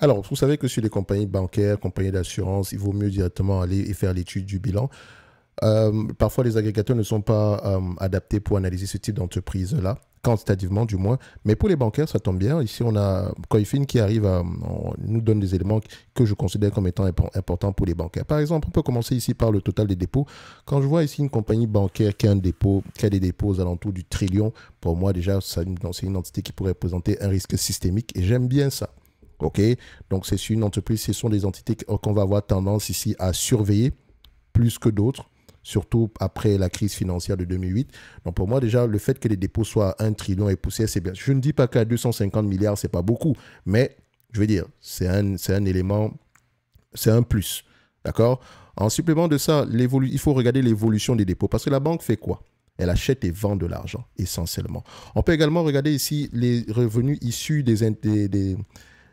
Alors, vous savez que sur les compagnies bancaires, compagnies d'assurance, il vaut mieux directement aller et faire l'étude du bilan. Euh, parfois, les agrégateurs ne sont pas euh, adaptés pour analyser ce type d'entreprise-là, quantitativement du moins. Mais pour les bancaires, ça tombe bien. Ici, on a Coifin qui arrive à nous donne des éléments que je considère comme étant importants pour les bancaires. Par exemple, on peut commencer ici par le total des dépôts. Quand je vois ici une compagnie bancaire qui a, un dépôt, qui a des dépôts aux alentours du trillion, pour moi, déjà, c'est une entité qui pourrait présenter un risque systémique et j'aime bien ça. OK Donc, c'est une entreprise, ce sont des entités qu'on va avoir tendance ici à surveiller plus que d'autres, surtout après la crise financière de 2008. Donc, pour moi, déjà, le fait que les dépôts soient à 1 trillion et poussé c'est bien. Je ne dis pas qu'à 250 milliards, ce n'est pas beaucoup, mais je veux dire, c'est un, un élément, c'est un plus. D'accord En supplément de ça, il faut regarder l'évolution des dépôts parce que la banque fait quoi elle achète et vend de l'argent, essentiellement. On peut également regarder ici les revenus issus des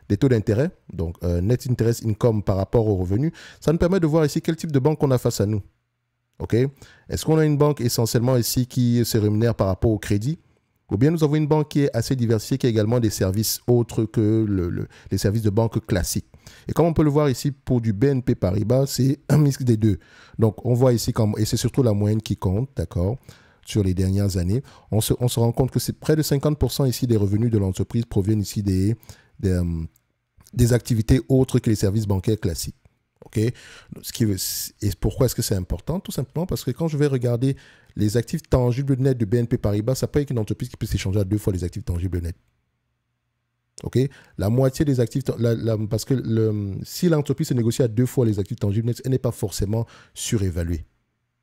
des taux d'intérêt, donc euh, net interest income par rapport aux revenus, ça nous permet de voir ici quel type de banque on a face à nous. OK Est-ce qu'on a une banque essentiellement ici qui se rémunère par rapport au crédit ou bien nous avons une banque qui est assez diversifiée, qui a également des services autres que le, les services de banque classiques. Et comme on peut le voir ici, pour du BNP Paribas, c'est un mix des deux. Donc on voit ici, et c'est surtout la moyenne qui compte, d'accord sur les dernières années, on se, on se rend compte que c'est près de 50% ici des revenus de l'entreprise proviennent ici des euh, des, activités autres que les services bancaires classiques. Ce qui, et pourquoi est-ce que c'est important Tout simplement parce que quand je vais regarder les actifs tangibles nets de BNP Paribas, ça peut être une entreprise qui peut s'échanger à deux fois les actifs tangibles nets. OK La moitié des actifs, parce que si l'entreprise se négocie à deux fois les actifs tangibles nets, elle n'est pas forcément surévaluée.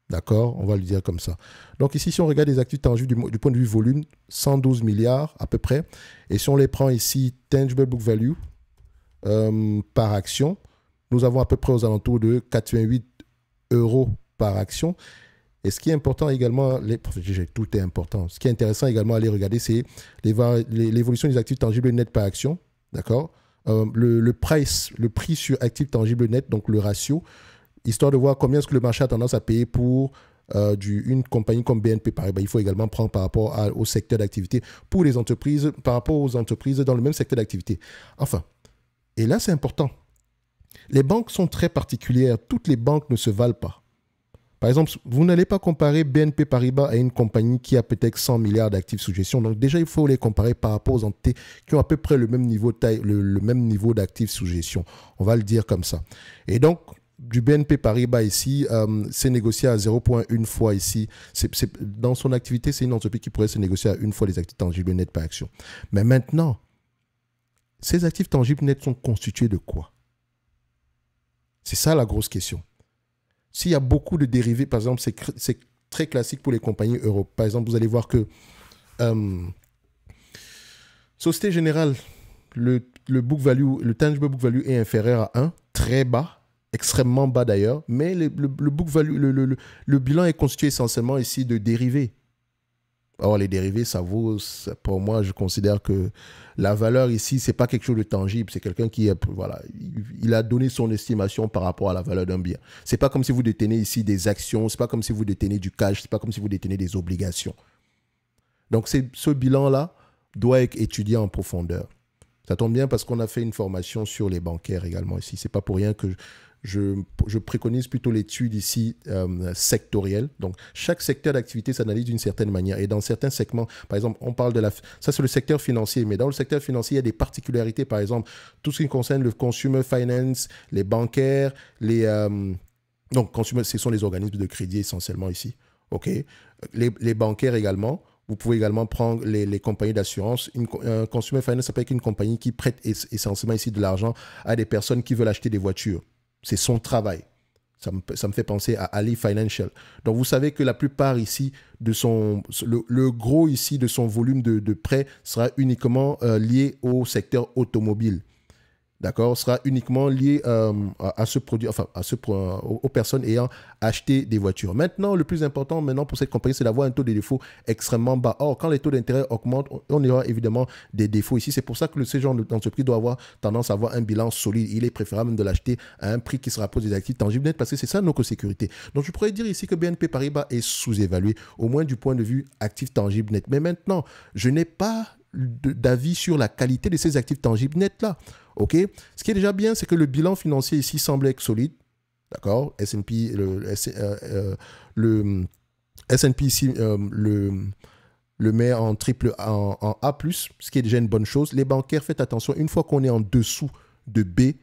D'accord On va le dire comme ça. Donc ici, si on regarde les actifs tangibles du, point de vue volume, 112 milliards à peu près. Et si on les prend ici, tangible book value euh, par action, nous avons à peu près aux alentours de 88 euros par action. Et ce qui est important également, les, tout est important. Ce qui est intéressant également à aller regarder, c'est l'évolution des actifs tangibles nets par action. D'accord euh, le, le prix sur actifs tangibles net, donc le ratio histoire de voir combien est-ce que le marché a tendance à payer pour euh, une compagnie comme BNP Paribas. Ben, il faut également prendre par rapport au secteur d'activité pour les entreprises, par rapport aux entreprises dans le même secteur d'activité. Enfin, et là c'est important. Les banques sont très particulières. Toutes les banques ne se valent pas. Par exemple, vous n'allez pas comparer BNP Paribas à une compagnie qui a peut-être 100 milliards d'actifs sous gestion. Donc déjà, il faut les comparer par rapport aux entités qui ont à peu près le même niveau le même niveau d'actifs sous gestion. On va le dire comme ça. Et donc, du BNP Paribas ici, c'est euh, négocié à 0,1 fois ici. dans son activité, c'est une entreprise qui pourrait se négocier à une fois les actifs tangibles nets par action. Mais maintenant, ces actifs tangibles nets sont constitués de quoi C'est ça la grosse question. S'il y a beaucoup de dérivés, par exemple, c'est très classique pour les compagnies européennes. Par exemple, vous allez voir que euh, Société Générale, le, le book value, le tangible book value est inférieur à 1, très bas extrêmement bas d'ailleurs, mais le, book value, le, bilan est constitué essentiellement ici de dérivés. Or, les dérivés, ça vaut, pour moi, je considère que la valeur ici, c'est pas quelque chose de tangible. C'est quelqu'un qui, est, voilà, il, a donné son estimation par rapport à la valeur d'un bien. C'est pas comme si vous détenez ici des actions, c'est pas comme si vous détenez du cash, c'est pas comme si vous détenez des obligations. Donc, ce bilan-là doit être étudié en profondeur. Ça tombe bien parce qu'on a fait une formation sur les bancaires également ici. C'est pas pour rien que je, préconise plutôt l'étude ici euh, sectorielle. Donc, chaque secteur d'activité s'analyse d'une certaine manière. Et dans certains segments, par exemple, on parle de la... Ça, c'est le secteur financier. Mais dans le secteur financier, il y a des particularités. Par exemple, tout ce qui concerne le consumer finance, les bancaires, les... Euh, donc, consumer, ce sont les organismes de crédit essentiellement ici. OK les, bancaires également. Vous pouvez également prendre les, les compagnies d'assurance. Un consumer finance, ça peut être une compagnie qui prête essentiellement ici de l'argent à des personnes qui veulent acheter des voitures. C'est son travail. Ça me, fait penser à Ali Financial. Donc vous savez que la plupart ici de son le, gros ici de son volume de, de prêts sera uniquement euh, lié au secteur automobile d'accord, sera uniquement lié euh, à, ce produit, enfin, à ce, aux personnes ayant acheté des voitures. Maintenant, le plus important maintenant pour cette compagnie, c'est d'avoir un taux de défaut extrêmement bas. Or, quand les taux d'intérêt augmentent, on aura évidemment des défauts ici. C'est pour ça que ce genre d'entreprise doit avoir tendance à avoir un bilan solide. Il est préférable même de l'acheter à un prix qui se rapproche des actifs tangibles nets parce que c'est ça notre sécurité. Donc, je pourrais dire ici que BNP Paribas est sous-évalué, au moins du point de vue actifs tangibles nets. Mais maintenant, je n'ai pas d'avis sur la qualité de ces actifs tangibles nets là. OK Ce qui est déjà bien, c'est que le bilan financier ici semble être solide. D'accord S&P, le, euh, euh, ici, euh, le, met en triple A, en, A+, ce qui est déjà une bonne chose. Les bancaires, faites attention, une fois qu'on est en dessous de B,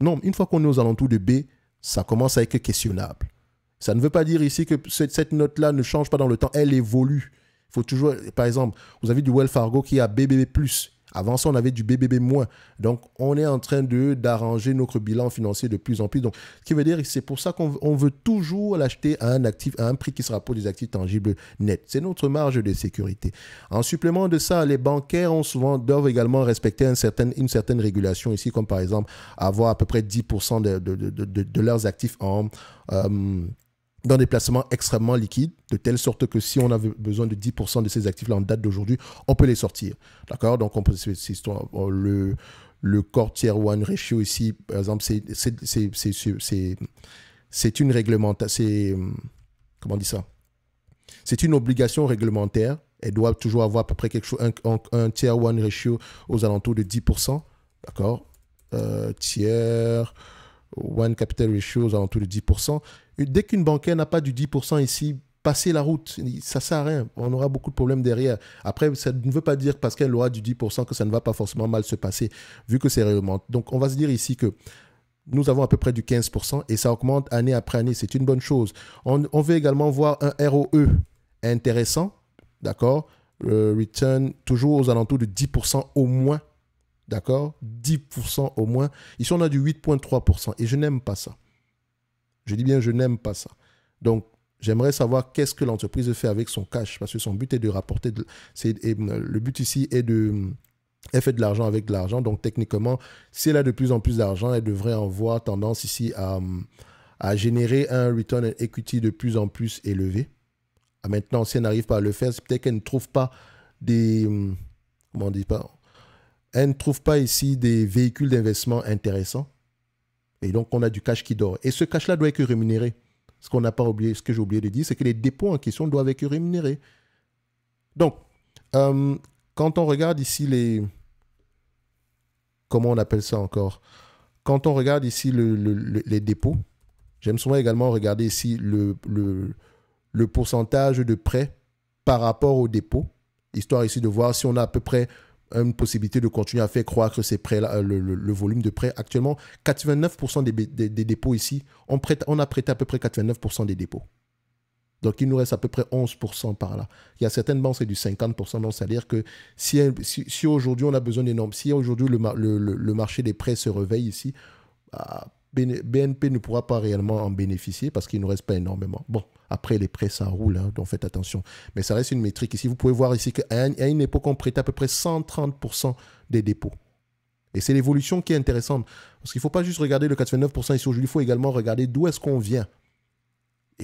non, une fois qu'on est aux alentours de B, ça commence à être questionnable. Ça ne veut pas dire ici que cette, note-là ne change pas dans le temps, elle évolue. Il faut toujours, par exemple, vous avez du Wells Fargo qui a BBB+, avant ça, on avait du BBB moins. Donc, on est en train d'arranger notre bilan financier de plus en plus. Donc, ce qui veut dire que c'est pour ça qu'on veut toujours l'acheter à un actif, à un prix qui sera pour des actifs tangibles nets. C'est notre marge de sécurité. En supplément de ça, les bancaires ont souvent, doivent également respecter une certaine, une certaine régulation ici, comme par exemple avoir à peu près 10% de, leurs actifs en... Euh, dans des placements extrêmement liquides, de telle sorte que si on avait besoin de 10% de ces actifs-là en date d'aujourd'hui, on peut les sortir. D'accord Donc, on peut, euh, le, le core tier one ratio ici, par exemple, c'est une réglementation, euh, comment on dit ça C'est une obligation réglementaire. Elle doit toujours avoir à peu près quelque chose, un, un tier one ratio aux alentours de 10%. D'accord euh, Tier one capital ratio aux alentours de 10%. Dès qu'une banquière n'a pas du 10% ici, passer la route. Ça sert à rien. On aura beaucoup de problèmes derrière. Après, ça ne veut pas dire parce qu'elle aura du 10% que ça ne va pas forcément mal se passer, vu que c'est réellement. Donc, on va se dire ici que nous avons à peu près du 15% et ça augmente année après année. C'est une bonne chose. On, veut également voir un ROE intéressant, d'accord return toujours aux alentours de 10% au moins, d'accord 10% au moins. Ici, on a du 8,3% et je n'aime pas ça. Je dis bien, je n'aime pas ça. Donc, j'aimerais savoir qu'est-ce que l'entreprise fait avec son cash, parce que son but est de rapporter. De, le but ici est de elle fait de l'argent avec de l'argent. Donc, techniquement, si elle a de plus en plus d'argent, elle devrait avoir tendance ici à, générer un return equity de plus en plus élevé. Ah, maintenant, si elle n'arrive pas à le faire, c'est peut-être qu'elle ne trouve pas des. Comment on dit pas Elle ne trouve pas ici des véhicules d'investissement intéressants. Et donc, on a du cash qui dort. Et ce cash-là doit être rémunéré. Ce qu'on n'a pas oublié, ce que j'ai oublié de dire, c'est que les dépôts en question doivent être rémunérés. Donc, euh, quand on regarde ici les... Comment on appelle ça encore Quand on regarde ici les dépôts, j'aime souvent également regarder ici le, le pourcentage de prêts par rapport aux dépôts, histoire ici de voir si on a à peu près une possibilité de continuer à faire croître que euh, le, volume de prêts. Actuellement, 89% des, dépôts ici, on, prête, on a prêté à peu près 89% des dépôts. Donc, il nous reste à peu près 11% par là. Il y a certaines banques, c'est du 50%. Donc, c'est-à-dire que si, si, aujourd'hui, on a besoin d'énormes, si aujourd'hui le, marché des prêts se réveille ici, bah, BNP ne pourra pas réellement en bénéficier parce qu'il ne reste pas énormément. Bon, après les prêts, ça roule, hein, donc faites attention. Mais ça reste une métrique ici. Vous pouvez voir ici qu'à une époque, on prêtait à peu près 130% des dépôts. Et c'est l'évolution qui est intéressante. Parce qu'il ne faut pas juste regarder le 89% ici aujourd'hui, il faut également regarder d'où est-ce qu'on vient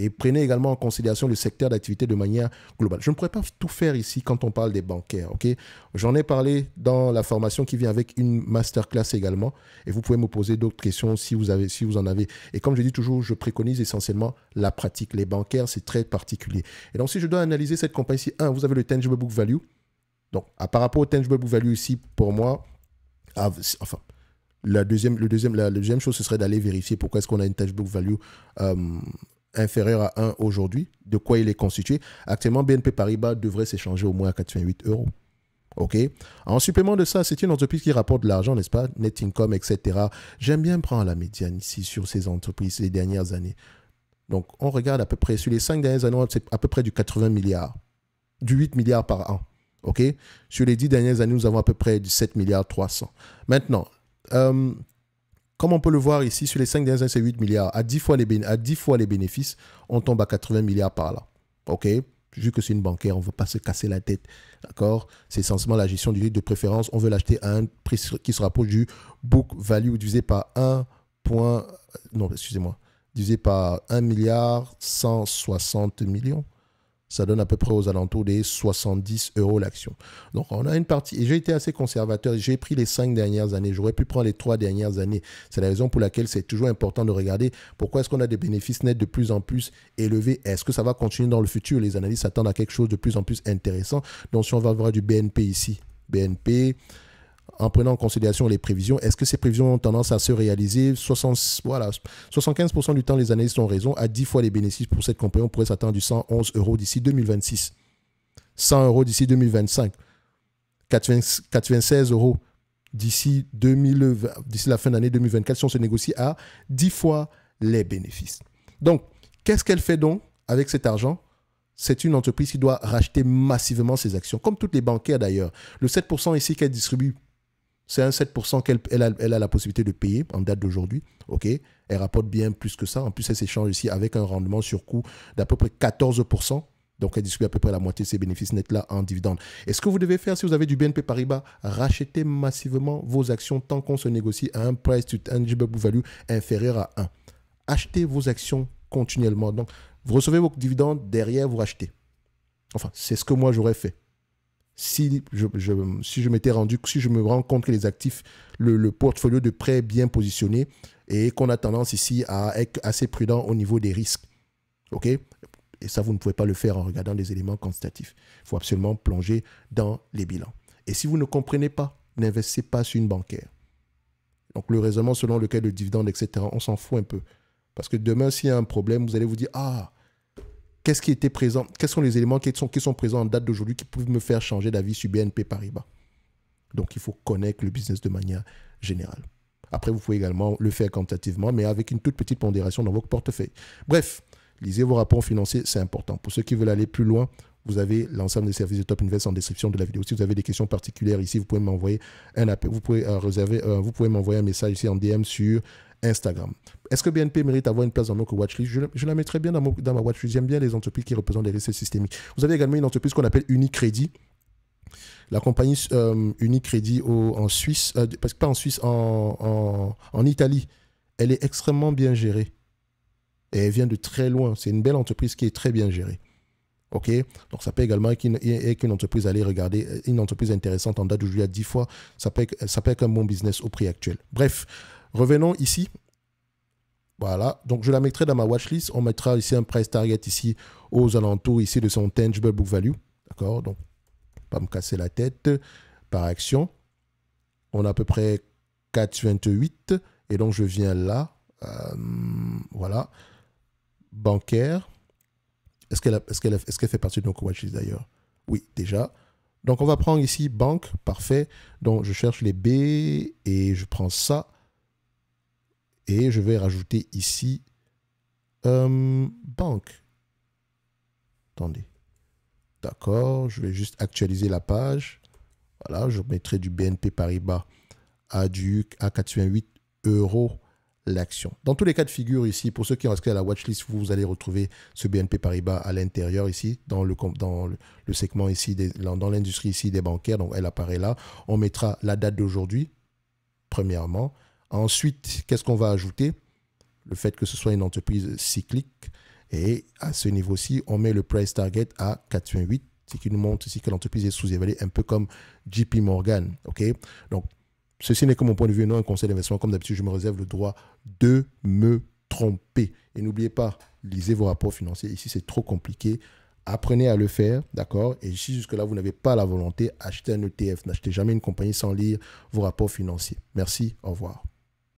et prenez également en considération le secteur d'activité de manière globale. Je ne pourrais pas tout faire ici quand on parle des bancaires, ok J'en ai parlé dans la formation qui vient avec une masterclass également, et vous pouvez me poser d'autres questions si vous, avez, si vous en avez. Et comme je dis toujours, je préconise essentiellement la pratique. Les bancaires, c'est très particulier. Et donc, si je dois analyser cette compagnie ici, un, vous avez le tangible book value. Donc, à, par rapport au tangible book value ici, pour moi, ah, enfin, la deuxième, le deuxième, la, deuxième chose, ce serait d'aller vérifier pourquoi est-ce qu'on a une tangible book value euh, inférieur à 1 aujourd'hui, de quoi il est constitué, actuellement BNP Paribas devrait s'échanger au moins à 88 euros. OK En supplément de ça, c'est une entreprise qui rapporte de l'argent, n'est-ce pas Net income, etc. J'aime bien prendre la médiane ici sur ces entreprises les dernières années. Donc, on regarde à peu près, sur les 5 dernières années, c'est à peu près du 80 milliards, du 8 milliards par an. OK Sur les 10 dernières années, nous avons à peu près du 7 milliards 300. Maintenant, euh, comme on peut le voir ici, sur les 5 dernières c'est 8 milliards. À 10, fois les à fois les bénéfices, on tombe à 80 milliards par là. OK Vu que c'est une bancaire, on ne veut pas se casser la tête. D'accord C'est essentiellement la gestion du lit de préférence. On veut l'acheter à un prix qui se rapproche du book value divisé par 1 point. Non, excusez-moi. Divisé par 1 milliard 160 millions ça donne à peu près aux alentours des 70 euros l'action. Donc on a une partie, et j'ai été assez conservateur, j'ai pris les cinq dernières années, j'aurais pu prendre les trois dernières années. C'est la raison pour laquelle c'est toujours important de regarder pourquoi est-ce qu'on a des bénéfices nets de plus en plus élevés, est-ce que ça va continuer dans le futur, les analystes s'attendent à quelque chose de plus en plus intéressant. Donc si on va voir du BNP ici, BNP, en prenant en considération les prévisions, est-ce que ces prévisions ont tendance à se réaliser 60, voilà, 75% du temps, les analystes ont raison. À 10 fois les bénéfices pour cette compagnie, on pourrait s'attendre du 111 euros d'ici 2026, 100 euros d'ici 2025, 96 euros d'ici la fin d'année 2024 si on se négocie à 10 fois les bénéfices. Donc, qu'est-ce qu'elle fait donc avec cet argent c'est une entreprise qui doit racheter massivement ses actions, comme toutes les bancaires d'ailleurs. Le 7% ici qu'elle distribue c'est un 7% qu'elle elle a, la possibilité de payer en date d'aujourd'hui. OK Elle rapporte bien plus que ça. En plus, elle s'échange ici avec un rendement sur coût d'à peu près 14%. Donc, elle distribue à peu près la moitié de ses bénéfices nets là en dividendes. Et ce que vous devez faire si vous avez du BNP Paribas, rachetez massivement vos actions tant qu'on se négocie à un price to tangible book value inférieur à 1. Achetez vos actions continuellement. Donc, vous recevez vos dividendes, derrière, vous rachetez. Enfin, c'est ce que moi j'aurais fait si je, si je m'étais rendu, si je me rends compte que les actifs, le, le portfolio de prêts bien positionné et qu'on a tendance ici à être assez prudent au niveau des risques. OK Et ça, vous ne pouvez pas le faire en regardant les éléments quantitatifs. Il faut absolument plonger dans les bilans. Et si vous ne comprenez pas, n'investissez pas sur une bancaire. Donc le raisonnement selon lequel le dividende, etc., on s'en fout un peu. Parce que demain, s'il y a un problème, vous allez vous dire, ah, Qu'est-ce qui était présent Quels sont les éléments qui sont, présents en date d'aujourd'hui qui peuvent me faire changer d'avis sur BNP Paribas Donc, il faut connaître le business de manière générale. Après, vous pouvez également le faire quantitativement, mais avec une toute petite pondération dans votre portefeuille. Bref, lisez vos rapports financiers, c'est important. Pour ceux qui veulent aller plus loin, vous avez l'ensemble des services de Top Invest en description de la vidéo. Si vous avez des questions particulières ici, vous pouvez m'envoyer un appel, vous pouvez euh, réserver, euh, vous pouvez m'envoyer un message ici en DM sur Instagram. Est-ce que BNP mérite d'avoir une place dans notre watchlist je, la mets bien dans, dans ma watchlist. J'aime bien les entreprises qui représentent des risques systémiques. Vous avez également une entreprise qu'on appelle Unicredit. La compagnie euh, Unicredit en Suisse, euh, parce que pas en Suisse, en, Italie, elle est extrêmement bien gérée. elle vient de très loin. C'est une belle entreprise qui est très bien gérée. OK Donc, ça peut également être une, une entreprise, regarder, euh, une entreprise intéressante en date d'aujourd'hui à 10 fois. Ça peut, ça peut être un bon business au prix actuel. Bref, Revenons ici. Voilà, donc je la mettrai dans ma watchlist. On mettra ici un price target ici aux alentours ici de son tangible book value. D'accord Donc, pas me casser la tête par action. On a à peu près 4,28. Et donc, je viens là. Euh, voilà. Bancaire. Est-ce qu'elle est fait partie de nos watchlist d'ailleurs Oui, déjà. Donc, on va prendre ici banque. Parfait. Donc, je cherche les B et je prends ça. Et je vais rajouter ici euh, banque. Attendez. D'accord, je vais juste actualiser la page. Voilà, je mettrai du BNP Paribas à, du, à 88 euros l'action. Dans tous les cas de figure ici, pour ceux qui ont inscrit à la watchlist, vous allez retrouver ce BNP Paribas à l'intérieur ici, dans le, dans le, segment ici, dans l'industrie ici des bancaires. Donc elle apparaît là. On mettra la date d'aujourd'hui, premièrement. Ensuite, qu'est-ce qu'on va ajouter Le fait que ce soit une entreprise cyclique. Et à ce niveau-ci, on met le price target à 88. ce qui nous montre ici que l'entreprise est sous-évaluée, un peu comme JP Morgan. ok Donc, ceci n'est que mon point de vue, non un conseil d'investissement. Comme d'habitude, je me réserve le droit de me tromper. Et n'oubliez pas, lisez vos rapports financiers. Ici, c'est trop compliqué. Apprenez à le faire, d'accord Et si jusque-là, vous n'avez pas la volonté, achetez un ETF. N'achetez jamais une compagnie sans lire vos rapports financiers. Merci, au revoir.